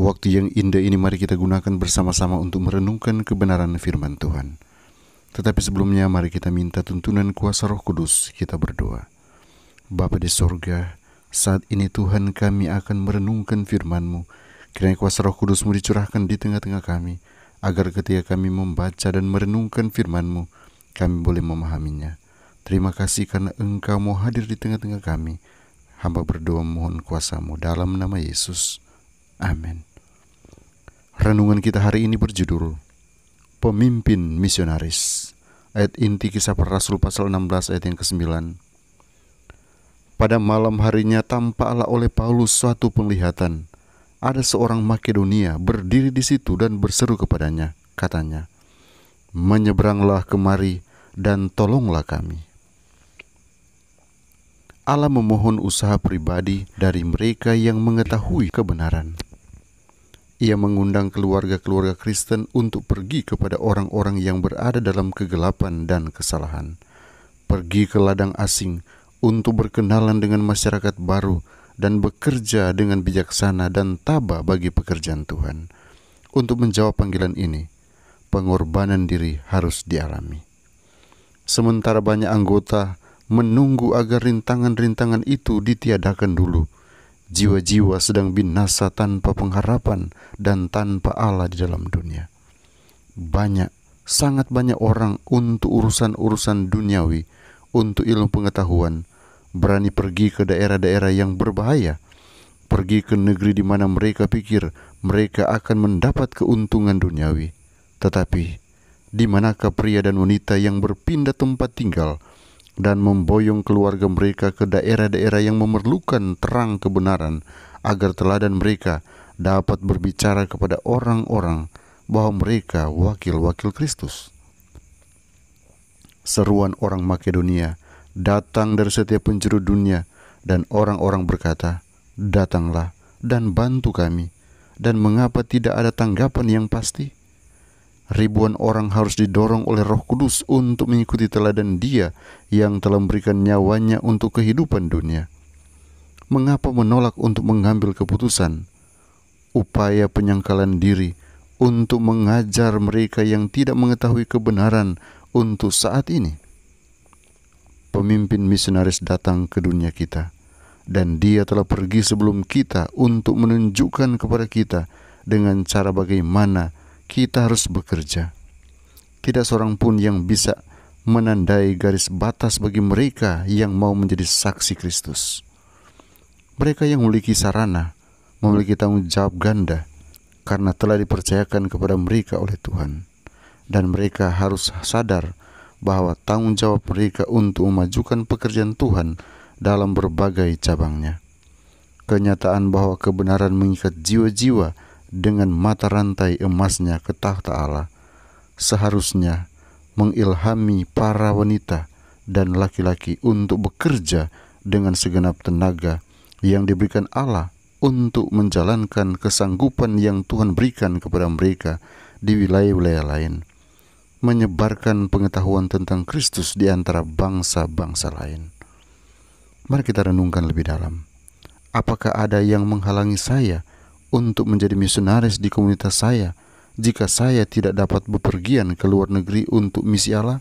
Waktu yang indah ini mari kita gunakan bersama-sama untuk merenungkan kebenaran firman Tuhan. Tetapi sebelumnya mari kita minta tuntunan kuasa roh kudus kita berdoa. Bapa di sorga, saat ini Tuhan kami akan merenungkan firman-Mu. Kiranya kuasa roh kudus-Mu dicurahkan di tengah-tengah kami, agar ketika kami membaca dan merenungkan firman-Mu, kami boleh memahaminya. Terima kasih karena Engkau mau hadir di tengah-tengah kami. Hamba berdoa mohon kuasamu dalam nama Yesus. Amin. Renungan kita hari ini berjudul Pemimpin Misionaris Ayat inti kisah para rasul pasal 16 ayat yang ke-9 Pada malam harinya tampaklah oleh Paulus suatu penglihatan Ada seorang Makedonia berdiri di situ dan berseru kepadanya Katanya Menyeberanglah kemari dan tolonglah kami Allah memohon usaha pribadi dari mereka yang mengetahui kebenaran ia mengundang keluarga-keluarga Kristen untuk pergi kepada orang-orang yang berada dalam kegelapan dan kesalahan. Pergi ke ladang asing untuk berkenalan dengan masyarakat baru dan bekerja dengan bijaksana dan tabah bagi pekerjaan Tuhan. Untuk menjawab panggilan ini, pengorbanan diri harus dialami. Sementara banyak anggota menunggu agar rintangan-rintangan itu ditiadakan dulu jiwa-jiwa sedang binasa tanpa pengharapan dan tanpa Allah di dalam dunia. Banyak, sangat banyak orang untuk urusan-urusan duniawi, untuk ilmu pengetahuan, berani pergi ke daerah-daerah yang berbahaya, pergi ke negeri di mana mereka pikir mereka akan mendapat keuntungan duniawi. Tetapi, di manakah pria dan wanita yang berpindah tempat tinggal – dan memboyong keluarga mereka ke daerah-daerah yang memerlukan terang kebenaran agar teladan mereka dapat berbicara kepada orang-orang bahwa mereka wakil-wakil Kristus. Seruan orang Makedonia datang dari setiap penjuru dunia dan orang-orang berkata, "Datanglah dan bantu kami." Dan mengapa tidak ada tanggapan yang pasti? ribuan orang harus didorong oleh Roh Kudus untuk mengikuti teladan Dia yang telah memberikan nyawanya untuk kehidupan dunia. Mengapa menolak untuk mengambil keputusan? Upaya penyangkalan diri untuk mengajar mereka yang tidak mengetahui kebenaran untuk saat ini. Pemimpin misionaris datang ke dunia kita dan dia telah pergi sebelum kita untuk menunjukkan kepada kita dengan cara bagaimana kita harus bekerja. Tidak seorang pun yang bisa menandai garis batas bagi mereka yang mau menjadi saksi Kristus. Mereka yang memiliki sarana, memiliki tanggung jawab ganda, karena telah dipercayakan kepada mereka oleh Tuhan. Dan mereka harus sadar bahwa tanggung jawab mereka untuk memajukan pekerjaan Tuhan dalam berbagai cabangnya. Kenyataan bahwa kebenaran mengikat jiwa-jiwa dengan mata rantai emasnya ke tahta Allah seharusnya mengilhami para wanita dan laki-laki untuk bekerja dengan segenap tenaga yang diberikan Allah untuk menjalankan kesanggupan yang Tuhan berikan kepada mereka di wilayah-wilayah lain, menyebarkan pengetahuan tentang Kristus di antara bangsa-bangsa lain. Mari kita renungkan lebih dalam. Apakah ada yang menghalangi saya untuk menjadi misionaris di komunitas saya jika saya tidak dapat bepergian ke luar negeri untuk misi Allah?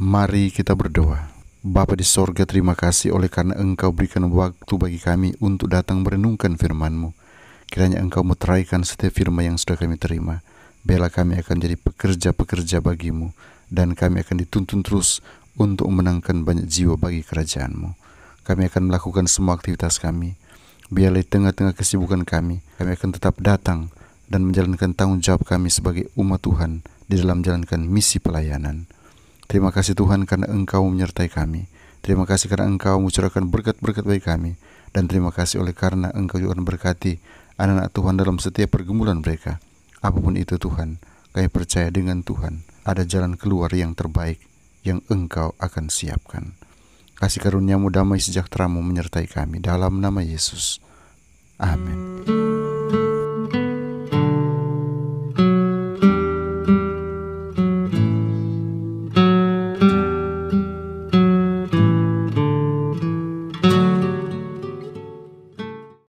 Mari kita berdoa. Bapa di sorga terima kasih oleh karena engkau berikan waktu bagi kami untuk datang merenungkan firman-Mu. Kiranya engkau meteraikan setiap firman yang sudah kami terima. Bela kami akan jadi pekerja-pekerja bagimu dan kami akan dituntun terus untuk menangkan banyak jiwa bagi kerajaanmu. Kami akan melakukan semua aktivitas kami. Biarlah tengah-tengah kesibukan kami, kami akan tetap datang dan menjalankan tanggung jawab kami sebagai umat Tuhan di dalam menjalankan misi pelayanan. Terima kasih Tuhan karena Engkau menyertai kami. Terima kasih karena Engkau mencurahkan berkat-berkat bagi kami. Dan terima kasih oleh karena Engkau juga memberkati anak-anak Tuhan dalam setiap pergumulan mereka. Apapun itu Tuhan, kami percaya dengan Tuhan ada jalan keluar yang terbaik yang Engkau akan siapkan. Kasih karuniamu damai sejahteramu menyertai kami dalam nama Yesus. Amin.